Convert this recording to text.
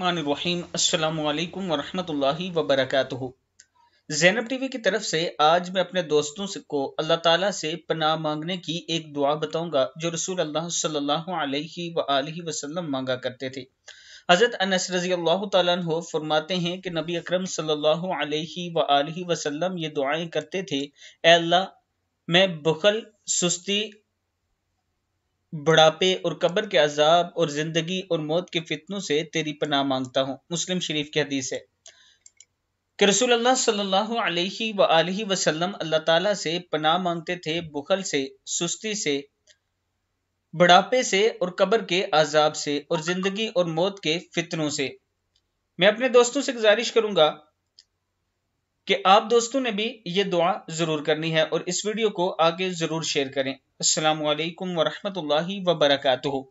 रहीम अस्सलाम वालेकुम वरहमतुल्लाहि वबरकातुहू जैनब टीवी की तरफ से आज मैं अपने दोस्तों से को अल्लाह ताला से पनाह मांगने की एक दुआ बताऊंगा जो रसूल अल्लाह सल्लल्लाहु अलैहि व आलिहि वसल्लम मांगा करते थे हज़रत अनस रजी अल्लाह तु फरमाते हैं कि नबी अकरम सल्लल्लाहु अलैहि व आलिहि वसल्लम ये दुआएं करते थे ए अल्लाह मैं बुखल सुस्ती बुढ़ापे और कब्र के अजाब और जिंदगी और मौत के फितनों से तेरी पनाह मांगता हूँ मुस्लिम शरीफ की हदीस है कि रसूल अल्लाह सल्लल्लाहु अलैहि व आलिहि वसल्लम अल्लाह ताला से पनाह मांगते थे बुखल से सुस्ती से बुढ़ापे से और कब्र के अजाब से और जिंदगी और मौत के फितनों से मैं अपने दोस्तों से गुजारिश करूंगा कि आप दोस्तों ने भी ये दुआ ज़रूर करनी है और इस वीडियो को आगे ज़रूर शेयर करें वरहमत वरहमल वबरकू